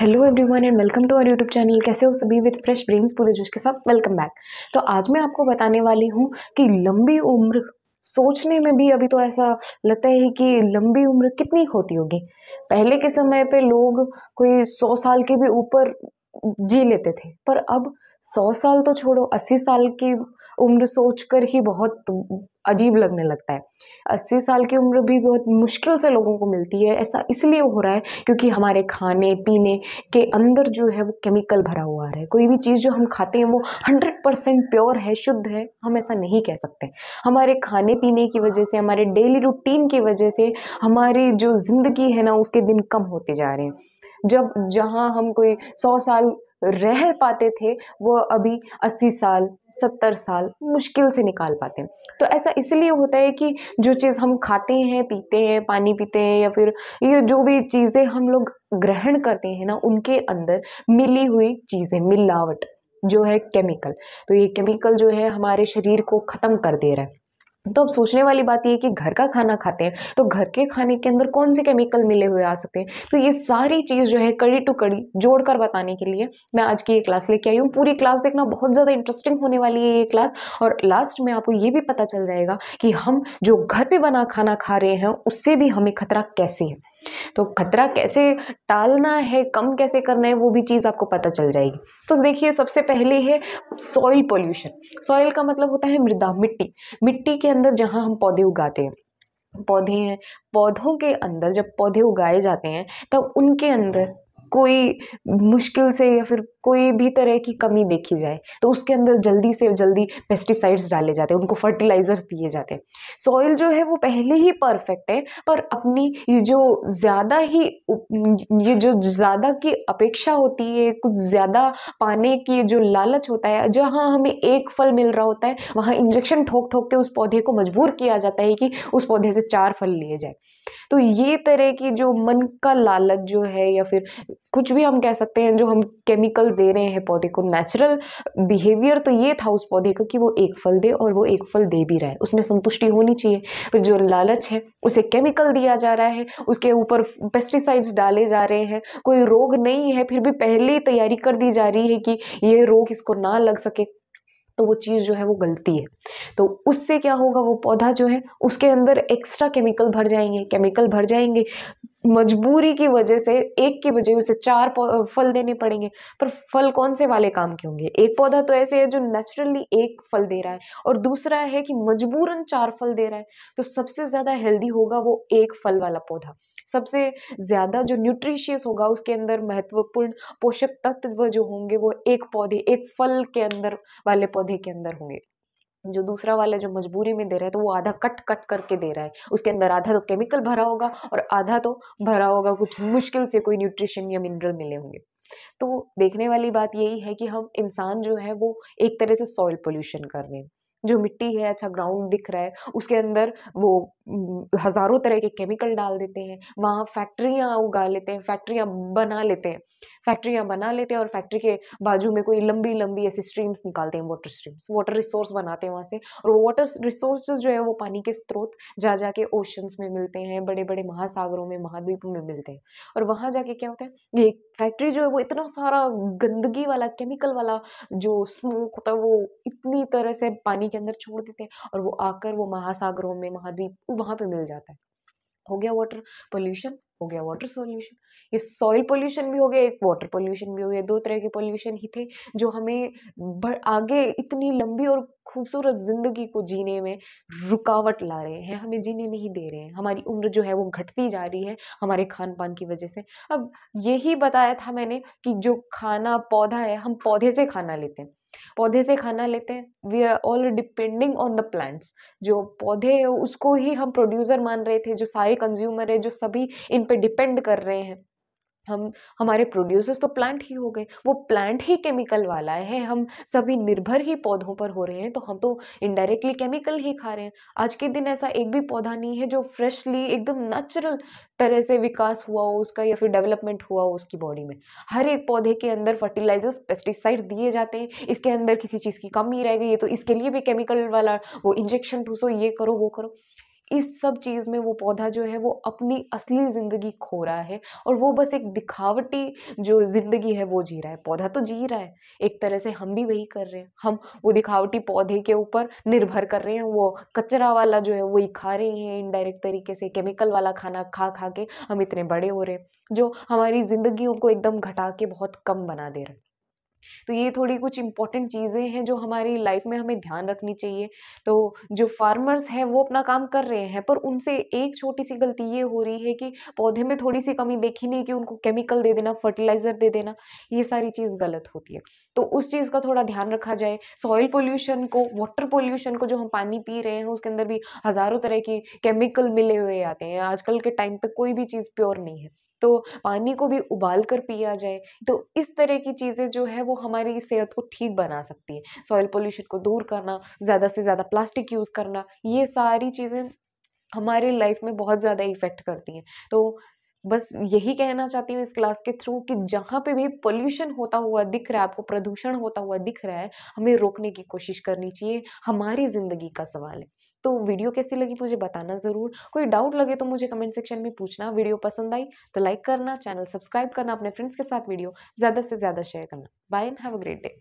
hello everyone and welcome to our YouTube channel कैसे हो सभी विद फ्रेश ब्रेन्स पूरे जोश के साथ वेलकम बैक तो आज मैं आपको बताने वाली हूँ कि लंबी उम्र सोचने में भी अभी तो ऐसा लगता है कि लंबी उम्र कितनी होती होगी पहले के समय पे लोग कोई सौ साल के भी ऊपर जी लेते थे पर अब सौ साल तो छोड़ो अस्सी साल की उम्र सोचकर ही बहुत अजीब लगने लगता है अस्सी साल की उम्र भी बहुत मुश्किल से लोगों को मिलती है ऐसा इसलिए हो रहा है क्योंकि हमारे खाने पीने के अंदर जो है वो केमिकल भरा हुआ आ रहा है कोई भी चीज़ जो हम खाते हैं वो हंड्रेड परसेंट प्योर है शुद्ध है हम ऐसा नहीं कह सकते हमारे खाने पीने की वजह से हमारे डेली रूटीन की वजह से हमारी जो ज़िंदगी है ना उसके दिन कम होते जा रहे हैं जब जहाँ हम कोई सौ साल रह पाते थे वो अभी 80 साल 70 साल मुश्किल से निकाल पाते हैं तो ऐसा इसलिए होता है कि जो चीज़ हम खाते हैं पीते हैं पानी पीते हैं या फिर ये जो भी चीज़ें हम लोग ग्रहण करते हैं ना उनके अंदर मिली हुई चीज़ें मिलावट जो है केमिकल तो ये केमिकल जो है हमारे शरीर को ख़त्म कर दे रहा है तो अब सोचने वाली बात यह है कि घर का खाना खाते हैं तो घर के खाने के अंदर कौन से केमिकल मिले हुए आ सकते हैं तो ये सारी चीज़ जो है कड़ी टू कड़ी जोड़कर बताने के लिए मैं आज की ये क्लास लेके आई हूँ पूरी क्लास देखना बहुत ज़्यादा इंटरेस्टिंग होने वाली है ये क्लास और लास्ट में आपको ये भी पता चल जाएगा कि हम जो घर पर बना खाना खा रहे हैं उससे भी हमें खतरा कैसे है तो खतरा कैसे टालना है कम कैसे करना है वो भी चीज़ आपको पता चल जाएगी तो देखिए सबसे पहले है सॉइल पोल्यूशन सॉइल का मतलब होता है मृदा मिट्टी मिट्टी के अंदर जहाँ हम पौधे उगाते हैं पौधे हैं पौधों के अंदर जब पौधे उगाए जाते हैं तब उनके अंदर कोई मुश्किल से या फिर कोई भी तरह की कमी देखी जाए तो उसके अंदर जल्दी से जल्दी पेस्टिसाइड्स डाले जाते हैं उनको फर्टिलाइजर्स दिए जाते हैं सॉइल जो है वो पहले ही परफेक्ट है पर अपनी ये जो ज़्यादा ही ये जो ज़्यादा की अपेक्षा होती है कुछ ज़्यादा पाने की जो लालच होता है जहाँ हमें एक फल मिल रहा होता है वहाँ इंजेक्शन ठोक ठोक के उस पौधे को मजबूर किया जाता है कि उस पौधे से चार फल लिए जाए तो ये तरह की जो मन का लालच जो है या फिर कुछ भी हम कह सकते हैं जो हम केमिकल दे रहे हैं पौधे को नेचुरल बिहेवियर तो ये था उस पौधे का कि वो एक फल दे और वो एक फल दे भी रहा है उसमें संतुष्टि होनी चाहिए फिर जो लालच है उसे केमिकल दिया जा रहा है उसके ऊपर पेस्टिसाइड्स डाले जा रहे हैं कोई रोग नहीं है फिर भी पहले ही तैयारी कर दी जा रही है कि ये रोग इसको ना लग सके तो वो चीज़ जो है वो गलती है तो उससे क्या होगा वो पौधा जो है उसके अंदर एक्स्ट्रा केमिकल भर जाएंगे केमिकल भर जाएंगे मजबूरी की वजह से एक की वजह उसे चार फल देने पड़ेंगे पर फल कौन से वाले काम के होंगे एक पौधा तो ऐसे है जो नेचुरली एक फल दे रहा है और दूसरा है कि मजबूरन चार फल दे रहा है तो सबसे ज़्यादा हेल्दी होगा वो एक फल वाला पौधा सबसे ज़्यादा जो न्यूट्रिशियस होगा उसके अंदर महत्वपूर्ण पोषक तत्व जो होंगे वो एक पौधे एक फल के अंदर वाले पौधे के अंदर होंगे जो दूसरा वाला जो मजबूरी में दे रहा है तो वो आधा कट कट करके दे रहा है उसके अंदर आधा तो केमिकल भरा होगा और आधा तो भरा होगा कुछ मुश्किल से कोई न्यूट्रिशन या मिनरल मिले होंगे तो देखने वाली बात यही है कि हम इंसान जो है वो एक तरह से सॉइल पोल्यूशन कर रहे हैं जो मिट्टी है अच्छा ग्राउंड दिख रहा है उसके अंदर वो हज़ारों तरह के केमिकल डाल देते हैं वहाँ फैक्ट्रियाँ उगा लेते हैं फैक्ट्रियाँ बना लेते हैं फैक्ट्रियाँ बना लेते हैं और फैक्ट्री के बाजू में कोई लंबी लंबी ऐसी स्ट्रीम्स निकालते हैं वाटर स्ट्रीम्स वाटर रिसोर्स बनाते हैं वहाँ से और वो वाटर रिसोर्स जो है वो पानी के स्रोत जा जाके ओशंस में मिलते हैं बड़े बड़े महासागरों में महाद्वीपों में मिलते हैं और वहाँ जाके क्या होता है ये फैक्ट्री जो है वो इतना सारा गंदगी वाला केमिकल वाला जो स्मोक होता है वो इतनी तरह से पानी के अंदर छोड़ देते हैं और वो आकर वो महासागरों में महाद्वीप वहाँ पर मिल जाता है हो गया वाटर पोल्यूशन हो गया वाटर सोल्यूशन ये सॉइल पोल्यूशन भी हो गया एक वाटर पोल्यूशन भी हो गया दो तरह के पोल्यूशन ही थे जो हमें आगे इतनी लंबी और खूबसूरत ज़िंदगी को जीने में रुकावट ला रहे हैं हमें जीने नहीं दे रहे हैं हमारी उम्र जो है वो घटती जा रही है हमारे खान पान की वजह से अब यही बताया था मैंने कि जो खाना पौधा है हम पौधे से खाना लेते हैं पौधे से खाना लेते हैं we are all depending on the plants जो पौधे उसको ही हम प्रोड्यूसर मान रहे थे जो सारे कंज्यूमर है जो सभी इन पर डिपेंड कर रहे हैं हम हमारे प्रोड्यूसर्स तो प्लांट ही हो गए वो प्लांट ही केमिकल वाला है हम सभी निर्भर ही पौधों पर हो रहे हैं तो हम तो इनडायरेक्टली केमिकल ही खा रहे हैं आज के दिन ऐसा एक भी पौधा नहीं है जो फ्रेशली एकदम नेचुरल तरह से विकास हुआ हो उसका या फिर डेवलपमेंट हुआ हो उसकी बॉडी में हर एक पौधे के अंदर फर्टिलाइजर्स पेस्टिसाइड्स दिए जाते हैं इसके अंदर किसी चीज़ की कमी रह गई है तो इसके लिए भी केमिकल वाला वो इंजेक्शन ठूसो ये करो वो करो इस सब चीज़ में वो पौधा जो है वो अपनी असली ज़िंदगी खो रहा है और वो बस एक दिखावटी जो ज़िंदगी है वो जी रहा है पौधा तो जी रहा है एक तरह से हम भी वही कर रहे हैं हम वो दिखावटी पौधे के ऊपर निर्भर कर रहे हैं वो कचरा वाला जो है वही खा रहे हैं इनडायरेक्ट तरीके से केमिकल वाला खाना खा खा के हम इतने बड़े हो रहे हैं जो हमारी ज़िंदगियों को एकदम घटा के बहुत कम बना दे रहे हैं तो ये थोड़ी कुछ इंपॉर्टेंट चीज़ें हैं जो हमारी लाइफ में हमें ध्यान रखनी चाहिए तो जो फार्मर्स हैं वो अपना काम कर रहे हैं पर उनसे एक छोटी सी गलती ये हो रही है कि पौधे में थोड़ी सी कमी देखी नहीं कि उनको केमिकल दे देना फर्टिलाइज़र दे देना ये सारी चीज़ गलत होती है तो उस चीज़ का थोड़ा ध्यान रखा जाए सॉइल पोल्यूशन को वाटर पोल्यूशन को जो हम पानी पी रहे हैं उसके अंदर भी हज़ारों तरह के केमिकल मिले हुए आते हैं आजकल के टाइम पर कोई भी चीज़ प्योर नहीं है तो पानी को भी उबाल कर पिया जाए तो इस तरह की चीज़ें जो है वो हमारी सेहत को ठीक बना सकती है सॉइल पोल्यूशन को दूर करना ज़्यादा से ज़्यादा प्लास्टिक यूज़ करना ये सारी चीज़ें हमारे लाइफ में बहुत ज़्यादा इफ़ेक्ट करती हैं तो बस यही कहना चाहती हूँ इस क्लास के थ्रू कि जहाँ पे भी पोल्यूशन होता हुआ दिख रहा है आपको प्रदूषण होता हुआ दिख रहा है हमें रोकने की कोशिश करनी चाहिए हमारी ज़िंदगी का सवाल है तो वीडियो कैसी लगी मुझे बताना ज़रूर कोई डाउट लगे तो मुझे कमेंट सेक्शन में पूछना वीडियो पसंद आई तो लाइक करना चैनल सब्सक्राइब करना अपने फ्रेंड्स के साथ वीडियो ज़्यादा से ज़्यादा शेयर करना bye and have a great day